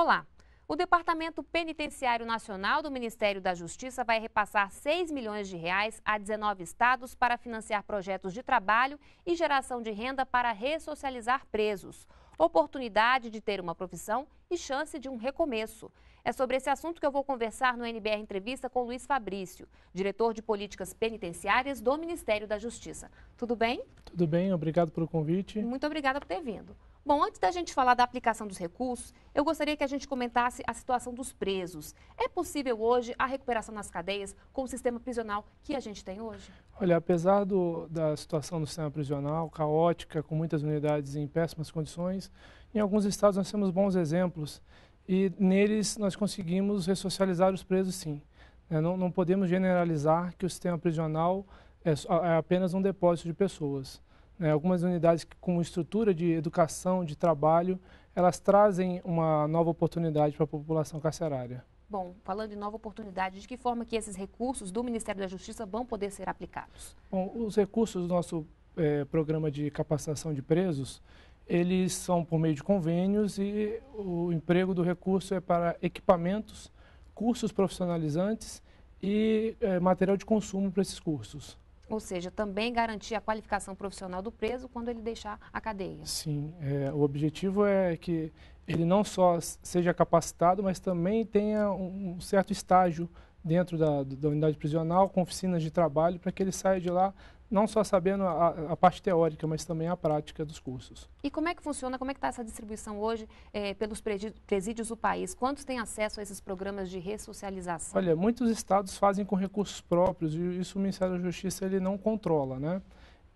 Olá! O Departamento Penitenciário Nacional do Ministério da Justiça vai repassar 6 milhões de reais a 19 estados para financiar projetos de trabalho e geração de renda para ressocializar presos. Oportunidade de ter uma profissão e chance de um recomeço. É sobre esse assunto que eu vou conversar no NBR Entrevista com Luiz Fabrício, diretor de Políticas Penitenciárias do Ministério da Justiça. Tudo bem? Tudo bem, obrigado pelo convite. Muito obrigada por ter vindo. Bom, antes da gente falar da aplicação dos recursos, eu gostaria que a gente comentasse a situação dos presos. É possível hoje a recuperação nas cadeias com o sistema prisional que a gente tem hoje? Olha, apesar do, da situação do sistema prisional caótica, com muitas unidades em péssimas condições, em alguns estados nós temos bons exemplos e neles nós conseguimos ressocializar os presos, sim. É, não, não podemos generalizar que o sistema prisional é, é apenas um depósito de pessoas. Né? Algumas unidades que, com estrutura de educação, de trabalho, elas trazem uma nova oportunidade para a população carcerária. Bom, falando em nova oportunidade, de que forma que esses recursos do Ministério da Justiça vão poder ser aplicados? Bom, os recursos do nosso é, programa de capacitação de presos, eles são por meio de convênios e o emprego do recurso é para equipamentos, cursos profissionalizantes e é, material de consumo para esses cursos. Ou seja, também garantir a qualificação profissional do preso quando ele deixar a cadeia. Sim, é, o objetivo é que ele não só seja capacitado, mas também tenha um certo estágio dentro da, da unidade prisional, com oficinas de trabalho, para que ele saia de lá não só sabendo a, a, parte teórica, mas também a prática dos cursos. E como é que funciona, como é que está essa distribuição hoje é, pelos presídios do país? Quantos têm acesso a esses programas de ressocialização? Olha, muitos estados fazem com recursos próprios e isso o Ministério da Justiça ele não controla, né?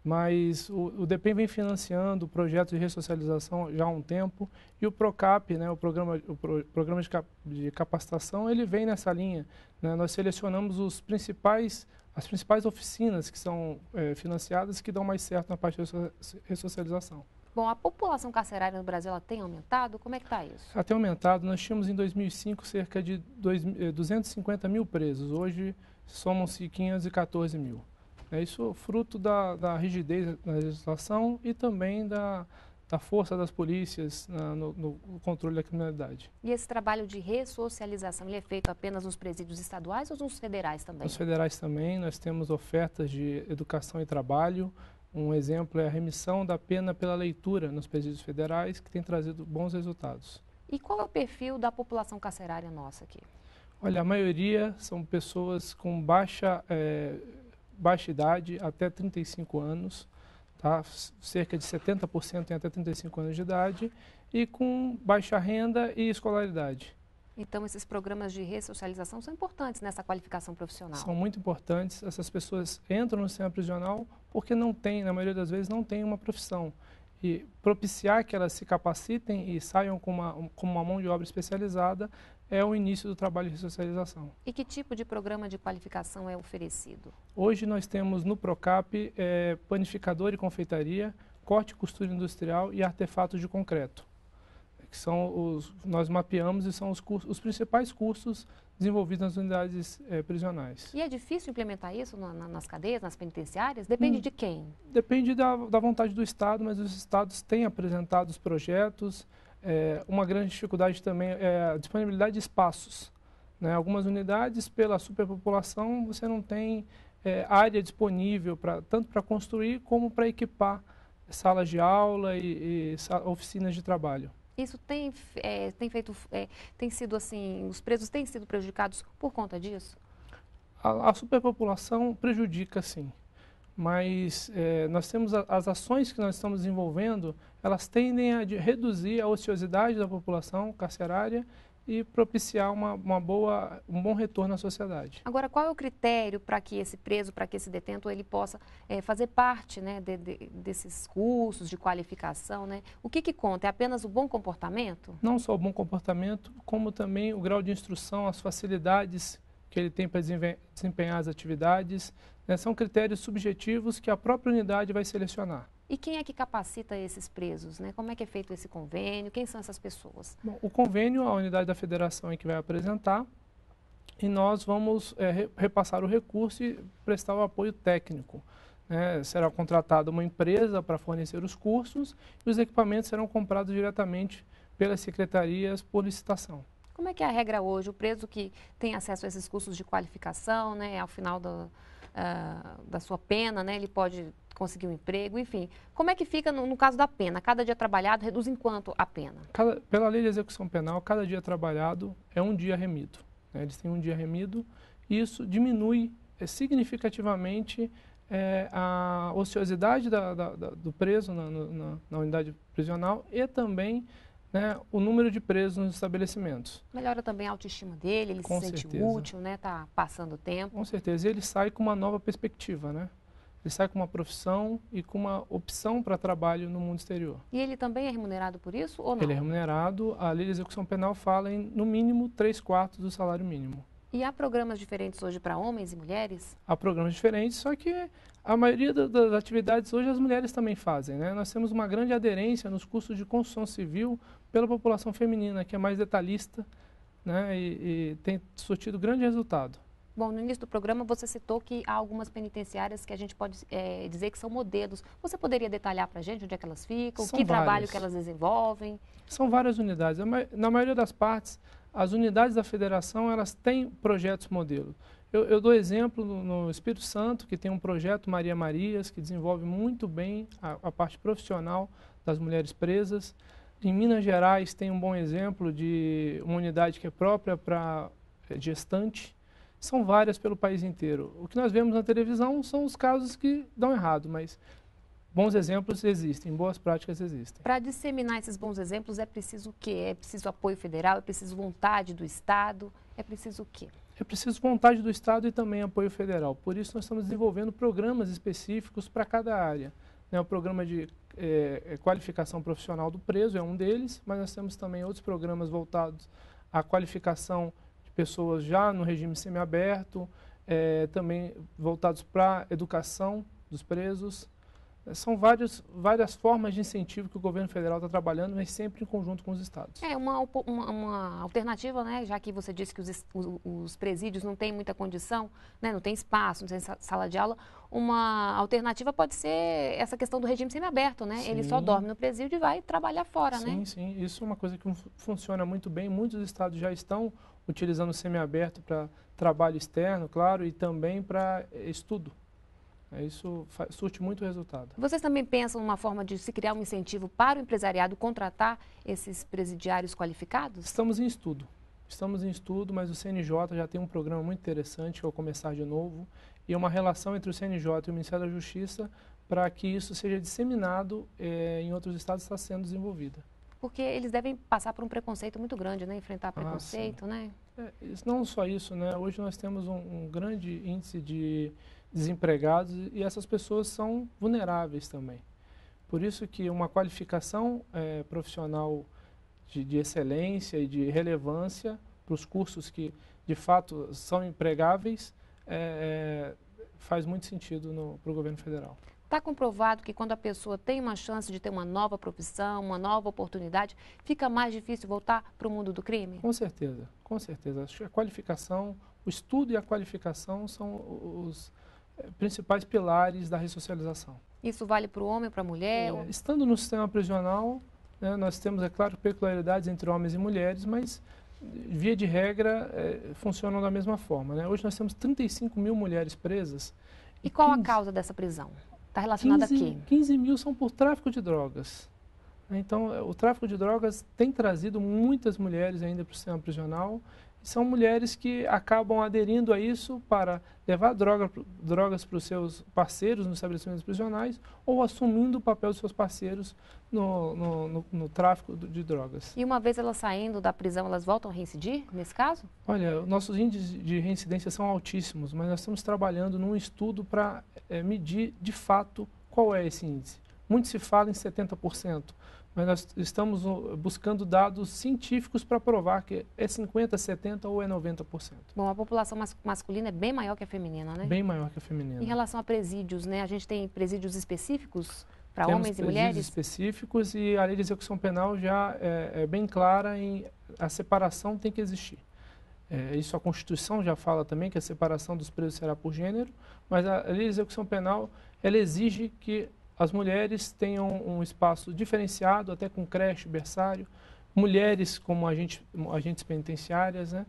Mas o, o DPEM vem financiando o projeto de ressocialização já há um tempo e o PROCAP, né, o Programa, o Pro, programa de, de, Capacitação, ele vem nessa linha. Né? Nós selecionamos os principais as principais oficinas que são é, financiadas que dão mais certo na parte de ressocialização. Bom, a população carcerária no Brasil ela tem aumentado? Como é que está isso? Ela tem aumentado. Nós tínhamos em 2005 cerca de dois, 250 eh, mil presos. Hoje somam-se 514 mil. É isso fruto da, da rigidez da legislação e também da, da força das polícias na, no, no, controle da criminalidade. E esse trabalho de ressocialização ele é feito apenas nos presídios estaduais ou nos federais também? Nos federais também, nós temos ofertas de educação e trabalho. Um exemplo é a remissão da pena pela leitura nos presídios federais, que tem trazido bons resultados. E qual é o perfil da população carcerária nossa aqui? Olha, a maioria são pessoas com baixa, é, baixa idade, até 35 anos tá? cerca de 70% em até 35 anos de idade, e com baixa renda e escolaridade. Então, esses programas de ressocialização são importantes nessa qualificação profissional? São muito importantes. Essas pessoas entram no sistema prisional porque não têm, na maioria das vezes, não têm uma profissão. E propiciar que elas se capacitem e saiam com uma, com uma mão de obra especializada é o início do trabalho de ressocialização. E que tipo de programa de qualificação é oferecido? Hoje nós temos no Procap é, panificador e confeitaria, corte e costura industrial e artefatos de concreto, que são os nós mapeamos e são os, cursos, os principais cursos desenvolvidos nas unidades é, prisionais. E é difícil implementar isso na, na, nas cadeias, nas penitenciárias? Depende hum, de quem? Depende da, da vontade do Estado, mas os Estados têm apresentado os projetos, é, uma grande dificuldade também é a disponibilidade de espaços. Né? Algumas unidades, pela superpopulação, você não tem é, área disponível pra, tanto para construir como para equipar salas de aula e, e oficinas de trabalho. Isso tem, é, tem feito, é, tem sido assim, os presos têm sido prejudicados por conta disso? A, a superpopulação prejudica, sim mas é, nós temos a, as ações que nós estamos desenvolvendo, elas tendem a de, reduzir a ociosidade da população carcerária e propiciar uma, uma boa, um bom retorno à sociedade. Agora, qual é o critério para que esse preso, para que esse detento, ele possa é, fazer parte né, de, de, desses cursos de qualificação? Né? O que, que conta? É apenas o bom comportamento? Não só o bom comportamento, como também o grau de instrução, as facilidades que ele tem para desempenhar as atividades. Né? São critérios subjetivos que a própria unidade vai selecionar. E quem é que capacita esses presos? Né? Como é que é feito esse convênio? Quem são essas pessoas? Bom, o convênio, a unidade da federação é que vai apresentar e nós vamos é, repassar o recurso e prestar o apoio técnico. Né? Será contratada uma empresa para fornecer os cursos e os equipamentos serão comprados diretamente pelas secretarias por licitação. Como é que é a regra hoje? O preso que tem acesso a esses cursos de qualificação, né, ao final do, uh, da sua pena, né, ele pode conseguir um emprego, enfim. Como é que fica no, no caso da pena? Cada dia trabalhado reduz em quanto a pena? Cada, pela lei de execução penal, cada dia trabalhado é um dia remido. Né? Eles têm um dia remido e isso diminui é, significativamente é, a ociosidade da, da, da, do preso na, na, na unidade prisional e também né, o número de presos nos estabelecimentos. Melhora também a autoestima dele, ele com se certeza. sente útil, né? Tá passando tempo. Com certeza, e ele sai com uma nova perspectiva, né? Ele sai com uma profissão e com uma opção para trabalho no mundo exterior. E ele também é remunerado por isso ou não? Ele é remunerado, a lei de execução penal fala em, no mínimo, 3 quartos do salário mínimo. E há programas diferentes hoje para homens e mulheres? Há programas diferentes, só que a maioria das atividades hoje as mulheres também fazem. Né? Nós temos uma grande aderência nos cursos de construção civil pela população feminina, que é mais detalhista né? e, e tem surtido grande resultado. Bom, no início do programa você citou que há algumas penitenciárias que a gente pode é, dizer que são modelos. Você poderia detalhar para a gente onde é que elas ficam, são que várias. trabalho que elas desenvolvem? São várias unidades. Na maioria das partes, as unidades da federação elas têm projetos modelo. Eu, eu dou exemplo no, no, Espírito Santo, que tem um projeto Maria Marias, que desenvolve muito bem a, a parte profissional das mulheres presas. Em Minas Gerais tem um bom exemplo de uma unidade que é própria para eh, gestante, são várias pelo país inteiro. O que nós vemos na televisão são os casos que dão errado, mas bons exemplos existem, boas práticas existem. Para disseminar esses bons exemplos é preciso o quê? É preciso apoio federal, é preciso vontade do Estado, é preciso o quê? É preciso vontade do Estado e também apoio federal. Por isso nós estamos desenvolvendo programas específicos para cada área. Né, o programa de é, é, qualificação profissional do preso é um deles, mas nós temos também outros programas voltados à qualificação pessoas já no regime semiaberto, é, também voltados para a educação dos presos. É, são vários, várias formas de incentivo que o governo federal está trabalhando, mas sempre em conjunto com os estados. É uma, uma, uma alternativa, né? já que você disse que os, os, os presídios não têm muita condição, né? não tem espaço, não tem sala de aula. Uma alternativa pode ser essa questão do regime semiaberto, né? Sim. Ele só dorme no presídio e vai trabalhar fora, sim, né? Sim, sim. Isso é uma coisa que funciona muito bem. Muitos estados já estão utilizando o semiaberto para trabalho externo, claro, e também para eh, estudo. Isso surte muito resultado. Vocês também pensam uma forma de se criar um incentivo para o empresariado contratar esses presidiários qualificados? Estamos em estudo. Estamos em estudo, mas o CNJ já tem um programa muito interessante, que é o Começar de Novo, e é uma relação entre o CNJ e o Ministério da Justiça para que isso seja disseminado eh, em outros estados está sendo desenvolvida porque eles devem passar por um preconceito muito grande, né? Enfrentar ah, preconceito, ah, né? É, não só isso, né? Hoje nós temos um, um grande índice de desempregados e essas pessoas são vulneráveis também. Por isso que uma qualificação é, profissional de, de, excelência e de relevância para os cursos que de fato são empregáveis é, é, faz muito sentido para o governo federal. Está comprovado que quando a pessoa tem uma chance de ter uma nova profissão, uma nova oportunidade, fica mais difícil voltar para o mundo do crime? Com certeza, com certeza. a qualificação, o estudo e a qualificação são os eh, principais pilares da ressocialização. Isso vale para o homem, para a mulher? É, estando no sistema prisional, né, nós temos, é claro, peculiaridades entre homens e mulheres, mas via de regra, é, funcionam da mesma forma. Né? Hoje nós temos 35 mil mulheres presas. E, e qual 15... a causa dessa prisão? Está relacionado 15, a quê? 15 mil são por tráfico de drogas. Então, é, o tráfico de drogas tem trazido muitas mulheres ainda para o sistema prisional. São mulheres que acabam aderindo a isso para levar droga, drogas para os seus parceiros nos estabelecimentos prisionais ou assumindo o papel dos seus parceiros no, no, no, no tráfico de drogas. E uma vez elas saindo da prisão, elas voltam a reincidir nesse caso? Olha, nossos índices de reincidência são altíssimos, mas nós estamos trabalhando num estudo para é, medir de fato qual é esse índice. Muito se fala em 70%, mas nós estamos uh, buscando dados científicos para provar que é 50%, 70% ou é 90%. Bom, a população mas, masculina é bem maior que a feminina, né? Bem maior que a feminina. Em relação a presídios, né? A gente tem presídios específicos para homens e mulheres? presídios específicos e a lei de execução penal já é, é bem clara em a separação tem que existir. É, isso a Constituição já fala também, que a separação dos presos será por gênero, mas a lei de execução penal, ela exige que as mulheres tenham um espaço diferenciado, até com creche, berçário, mulheres como agente, agentes penitenciárias, né?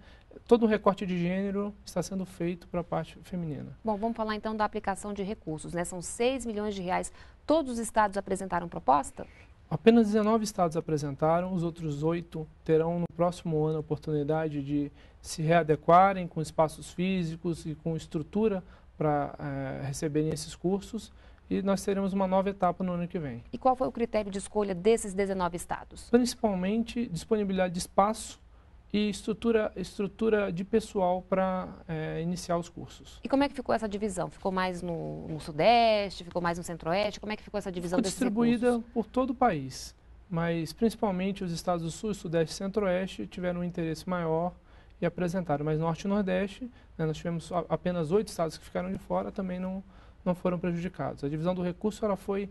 Todo um recorte de gênero está sendo feito para a parte feminina. Bom, vamos falar então da aplicação de recursos, né? São 6 milhões de reais. Todos os estados apresentaram proposta? Apenas 19 estados apresentaram, os outros oito terão no próximo ano a oportunidade de se readequarem com espaços físicos e com estrutura para é, eh, receberem esses cursos e nós teremos uma nova etapa no ano que vem. E qual foi o critério de escolha desses 19 estados? Principalmente disponibilidade de espaço e estrutura, estrutura de pessoal para é, iniciar os cursos. E como é que ficou essa divisão? Ficou mais no, no Sudeste, ficou mais no Centro-Oeste? Como é que ficou essa divisão ficou distribuída recursos? por todo o país, mas principalmente os estados do Sul, Sudeste e Centro-Oeste tiveram um interesse maior e apresentaram. Mas Norte e Nordeste, né, nós tivemos apenas oito estados que ficaram de fora, também não, não foram prejudicados. A divisão do recurso ela foi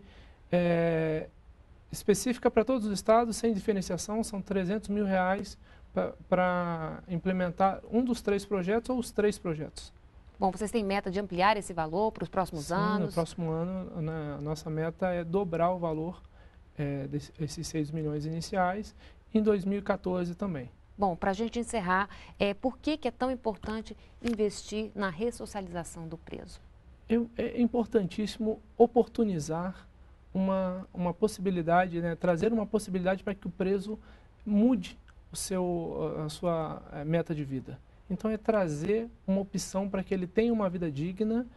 é, específica para todos os estados, sem diferenciação, são 300 mil reais para implementar um dos três projetos ou os três projetos. Bom, vocês têm meta de ampliar esse valor para os próximos Sim, anos? No próximo ano, a nossa meta é dobrar o valor é, desses 6 milhões iniciais em 2014 também. Bom, para a gente encerrar, é, por que, que é tão importante investir na ressocialização do preso? É, importantíssimo oportunizar uma, uma possibilidade, né, trazer uma possibilidade para que o preso mude o seu, a sua eh, meta de vida. Então é trazer uma opção para que ele tenha uma vida digna,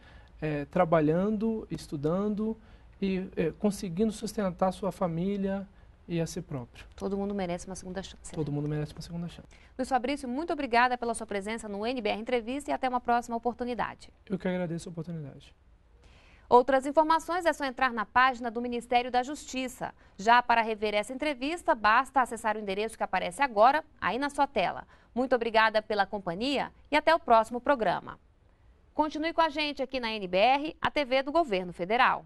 é, trabalhando, estudando e é, conseguindo sustentar sua família e a si próprio. Todo mundo merece uma segunda chance. Né? Todo mundo merece uma segunda chance. Luiz Fabrício, muito obrigada pela sua presença no NBR Entrevista e até uma próxima oportunidade. Eu que agradeço a oportunidade. Outras informações é só entrar na página do Ministério da Justiça. Já para rever essa entrevista, basta acessar o endereço que aparece agora, aí na sua tela. Muito obrigada pela companhia e até o próximo programa. Continue com a gente aqui na NBR, a TV do Governo Federal.